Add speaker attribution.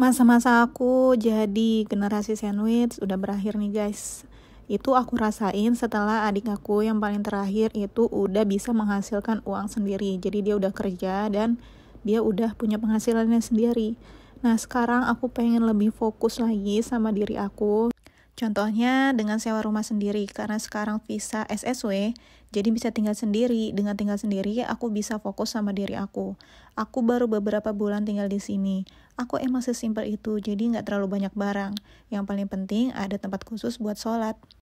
Speaker 1: masa-masa aku jadi generasi sandwich udah berakhir nih guys itu aku rasain setelah adik aku yang paling terakhir itu udah bisa menghasilkan uang sendiri. Jadi dia udah kerja dan dia udah punya penghasilannya sendiri. Nah, sekarang aku pengen lebih fokus lagi sama diri aku. Contohnya dengan sewa rumah sendiri, karena sekarang visa SSW, jadi bisa tinggal sendiri. Dengan tinggal sendiri, aku bisa fokus sama diri aku. Aku baru beberapa bulan tinggal di sini. Aku emang sesimpel itu, jadi nggak terlalu banyak barang. Yang paling penting ada tempat khusus buat sholat.